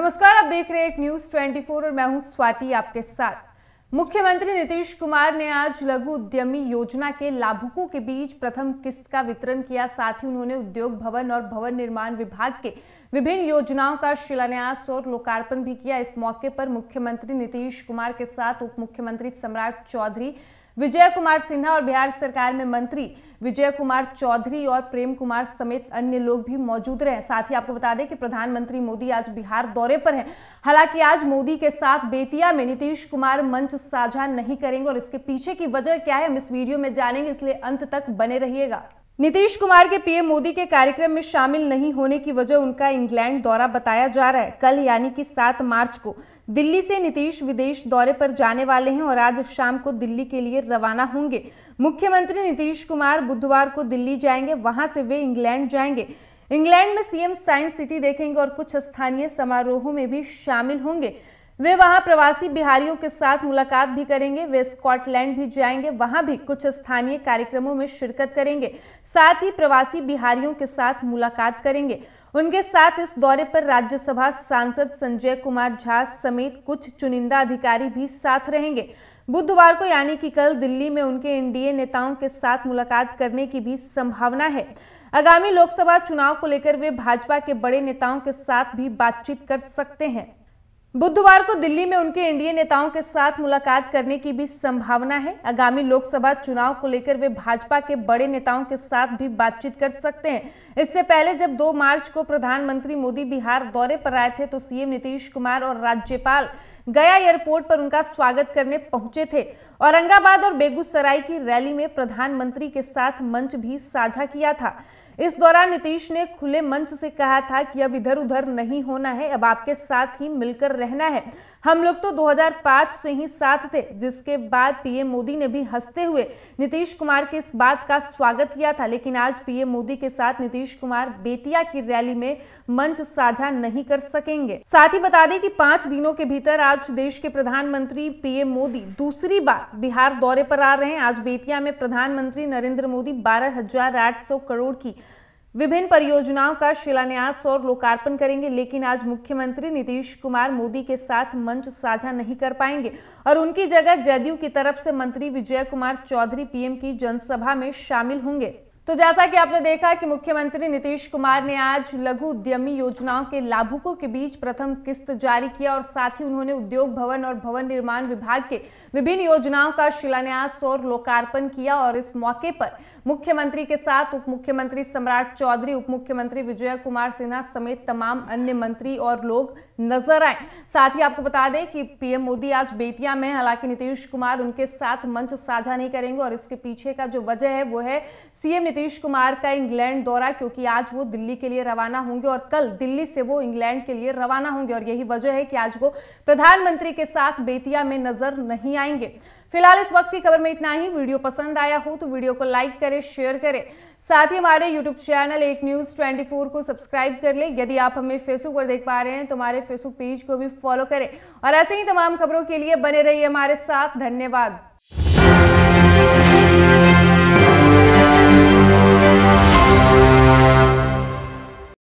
नमस्कार आप देख रहे हैं एक न्यूज 24 और मैं हूं स्वाति आपके साथ मुख्यमंत्री नीतीश कुमार ने आज लघु उद्यमी योजना के लाभुकों के बीच प्रथम किस्त का वितरण किया साथ ही उन्होंने उद्योग भवन और भवन निर्माण विभाग के विभिन्न योजनाओं का शिलान्यास और लोकार्पण भी किया इस मौके पर मुख्यमंत्री नीतीश कुमार के साथ उप मुख्यमंत्री सम्राट चौधरी विजय कुमार सिन्हा और बिहार सरकार में मंत्री विजय कुमार चौधरी और प्रेम कुमार समेत अन्य लोग भी मौजूद रहे साथ ही आपको बता दें कि प्रधानमंत्री मोदी आज बिहार दौरे पर हैं हालांकि आज मोदी के साथ बेतिया में नीतीश कुमार मंच साझा नहीं करेंगे और इसके पीछे की वजह क्या है हम इस वीडियो में जानेंगे इसलिए अंत तक बने रहिएगा नीतीश कुमार के पीएम मोदी के कार्यक्रम में शामिल नहीं होने की वजह उनका इंग्लैंड दौरा बताया जा रहा है कल यानी कि 7 मार्च को दिल्ली से नीतीश विदेश दौरे पर जाने वाले हैं और आज शाम को दिल्ली के लिए रवाना होंगे मुख्यमंत्री नीतीश कुमार बुधवार को दिल्ली जाएंगे वहां से वे इंग्लैंड जाएंगे इंग्लैंड में सीएम साइंस सिटी देखेंगे और कुछ स्थानीय समारोहों में भी शामिल होंगे वे वहां प्रवासी बिहारियों के साथ मुलाकात भी करेंगे वे स्कॉटलैंड भी जाएंगे वहां भी कुछ स्थानीय कार्यक्रमों में शिरकत करेंगे साथ ही प्रवासी बिहारियों के साथ मुलाकात करेंगे उनके साथ इस दौरे पर राज्यसभा सांसद संजय कुमार झा समेत कुछ चुनिंदा अधिकारी भी साथ रहेंगे बुधवार को यानी कि कल दिल्ली में उनके एनडीए नेताओं के साथ मुलाकात करने की भी संभावना है आगामी लोकसभा चुनाव को लेकर वे भाजपा के बड़े नेताओं के साथ भी बातचीत कर सकते हैं बुधवार को दिल्ली में उनके एनडीए नेताओं के साथ मुलाकात करने की भी संभावना है आगामी लोकसभा चुनाव को लेकर वे भाजपा के बड़े नेताओं के साथ भी बातचीत कर सकते हैं इससे पहले जब 2 मार्च को प्रधानमंत्री मोदी बिहार दौरे पर आए थे तो सीएम नीतीश कुमार और राज्यपाल गया एयरपोर्ट पर उनका स्वागत करने पहुंचे थे औरंगाबाद और बेगूसराय की रैली में प्रधानमंत्री के साथ मंच भी साझा किया था इस दौरान नीतीश ने खुले मंच से कहा था कि अब इधर उधर नहीं होना है अब आपके साथ ही मिलकर रहना है हम लोग तो 2005 से ही साथ थे जिसके बाद पीएम मोदी ने भी हंसते हुए नीतीश कुमार के इस बात का स्वागत किया था लेकिन आज पीएम मोदी के साथ नीतीश कुमार बेतिया की रैली में मंच साझा नहीं कर सकेंगे साथ ही बता दें कि पांच दिनों के भीतर आज देश के प्रधानमंत्री पीएम मोदी दूसरी बार बिहार दौरे पर आ रहे हैं आज बेतिया में प्रधानमंत्री नरेंद्र मोदी बारह करोड़ की विभिन्न परियोजनाओं का शिलान्यास और लोकार्पण करेंगे लेकिन आज मुख्यमंत्री नीतीश कुमार मोदी के साथ मंच साझा नहीं कर पाएंगे और उनकी जगह जदयू की तरफ से मंत्री विजय कुमार चौधरी पीएम की जनसभा में शामिल होंगे तो जैसा कि आपने देखा कि मुख्यमंत्री नीतीश कुमार ने आज लघु उद्यमी योजनाओं के लाभुकों के बीच प्रथम किस्त जारी किया और साथ ही उन्होंने उद्योग भवन और भवन निर्माण विभाग के विभिन्न योजनाओं का शिलान्यास और लोकार्पण किया और इस मौके पर मुख्यमंत्री के साथ उप मुख्यमंत्री सम्राट चौधरी उप मुख्यमंत्री विजय कुमार सिन्हा समेत तमाम अन्य मंत्री और लोग नजर आए साथ ही आपको बता दें कि पीएम मोदी आज बेतिया में हालांकि नीतीश कुमार उनके साथ मंच साझा नहीं करेंगे और इसके पीछे का जो वजह है वो है सीएम नीतीश कुमार का इंग्लैंड दौरा क्योंकि आज वो दिल्ली के लिए रवाना होंगे और कल दिल्ली से वो इंग्लैंड के लिए रवाना होंगे और यही वजह है कि आज वो प्रधानमंत्री के साथ बेतिया में नजर नहीं आएंगे फिलहाल इस वक्त की खबर में इतना ही वीडियो पसंद आया हो तो वीडियो को लाइक करें शेयर करें साथ ही हमारे यूट्यूब चैनल एक न्यूज़ फोर को सब्सक्राइब कर लें यदि आप हमें फेसबुक पर देख पा रहे हैं तो हमारे फेसबुक पेज को भी फॉलो करें और ऐसे ही तमाम खबरों के लिए बने रहिए हमारे साथ धन्यवाद